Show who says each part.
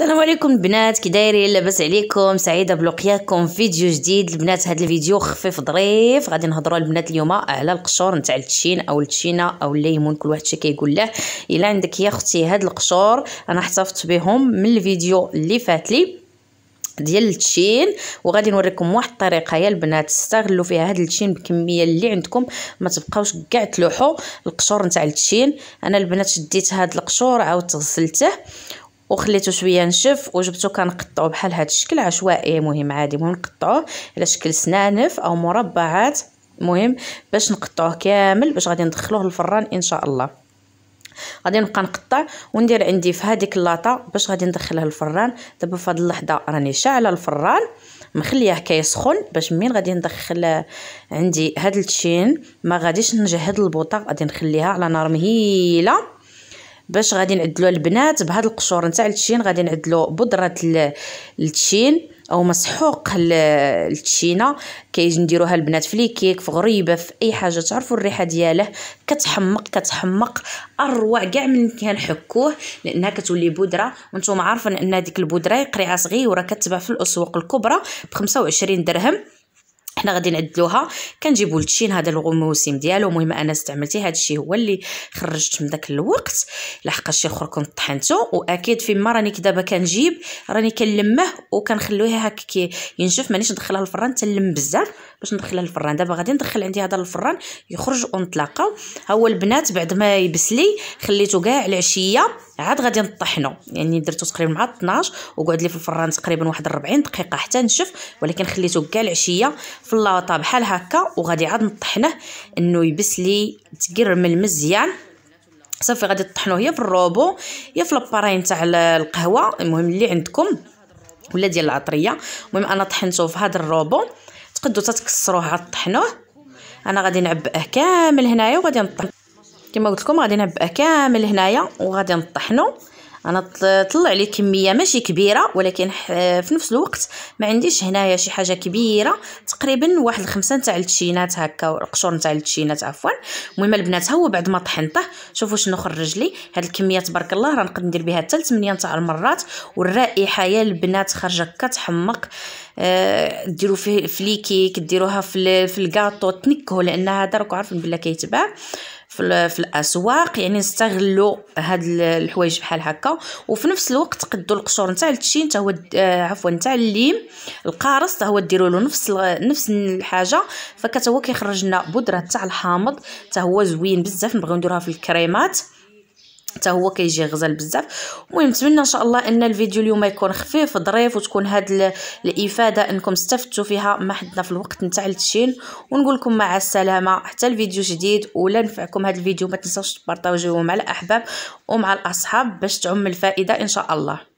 Speaker 1: السلام عليكم البنات كي دايرين لاباس عليكم سعيده بلقياكم فيديو جديد البنات هذا الفيديو خفيف ظريف غادي نهضروا البنات اليوم على القشور نتاع التشين او التشينه او الليمون كل واحد شي كيقول له الا عندك يا اختي هاد القشور انا احتفظت بهم من الفيديو اللي فات لي ديال التشين وغادي نوريكم واحد الطريقه يا البنات استغلوا فيها هاد التشين بكميه اللي عندكم ما تبقاوش كاع تلوحوا القشور نتاع التشين انا البنات شديت هاد القشور عاودت غسلته وخليته شويه نشف وجبته كنقطعو بحال هذا الشكل عشوائي مهم عادي مهم نقطعوه على شكل سنانف او مربعات المهم باش نقطعوه كامل باش غادي ندخلوه للفران ان شاء الله غادي نبقى نقطع وندير عندي في هذيك اللاطه باش غادي ندخلها للفران دابا في هذه اللحظه راني شاعله الفران مخليه كيسخن باش منين غادي ندخل عندي هاد التشين ما غاديش نجهد البوطه غادي نخليها على نار مهيله باش غادي نعدلو البنات بهاد القشور نتاع التشين غادي نعدلو بودره التشين او مسحوق التشينه نديروها البنات في ليكيك في غريبه في اي حاجه تعرفوا الريحه دياله كتحمق كتحمق اروع كاع من كنحكوه لانها كتولي بودره وانتم عارفين ان ديك البودره قريعه صغيره كتباع في الاسواق الكبرى ب 25 درهم حنا غادي نعدلوها كنجيبو التشين هذا الغموسيم ديالو المهم انا استعملتي هذا الشيء هو اللي خرجت من داك الوقت لحقاش شي كنت طحنتو واكيد فيما راني دابا كنجيب راني كنلمه وكنخليه هكا ينشف مانيش ندخلها للفران تلم بزاف باش ندخلها للفران دابا غادي ندخل عندي هذا الفران يخرج ونطلقه ها هو البنات بعد ما يبسلي خليته كاع العشيه عاد غادي نطحنو يعني درتو تقريبا مع 12 وقعد لي في الفران تقريبا واحد 40 دقيقه حتى نشف ولكن خليته كاع العشيه في اللاطه بحال هكا وغادي عاد نطحنه انه يبس لي تقرمل مزيان صافي غادي تطحنوه يا في الروبو يا في لاباراين تاع القهوه المهم اللي عندكم ولا ديال العطريه المهم انا طحنته في هذا الروبو تقدو تكسروه عاد طحنوه انا غادي نعبئه كامل هنايا وغادي نطحن كما قلت لكم غادي نعبأ كامل هنايا وغادي نطحنو انا طلع لي كميه ماشي كبيره ولكن في نفس الوقت ما عنديش هنايا شي حاجه كبيره تقريبا واحد الخمسه نتاع التشينات هكا القشور نتاع التشينات عفوا المهم البنات هو بعد ما طحنته شوفوا شنو خرج لي هاد الكميه تبارك الله راه نقدر ندير بها حتى 8 نتاع المرات والرائحه يا البنات خارجه كتحمق آه، ديروا فيه فليكيك ديروها في في الكاطو تنكهوا لان هذا راكم عارفين بلا كيتباع في, في الاسواق يعني نستغلوا هاد الحوايج بحال هكا وفي نفس الوقت تقدوا القشور نتاع التشين نتا هو آه، عفوا نتاع الليم القارص حتى هو ديروا له نفس نفس الحاجه فكتا هو كيخرج لنا بودره تاع الحامض حتى هو زوين بزاف نبغيو نديروها في الكريمات حتى هو كيجي غزال بزاف المهم نتمنى ان شاء الله ان الفيديو اليوم يكون خفيف ظريف وتكون هاد الافاده انكم استفدتوا فيها ما حدنا في الوقت نتاع التشين ونقول لكم مع السلامه حتى الفيديو جديد ولا نفعكم هاد الفيديو ما تنساوش تبارطاجيوه مع الاحباب ومع الاصحاب باش تعم الفائده ان شاء الله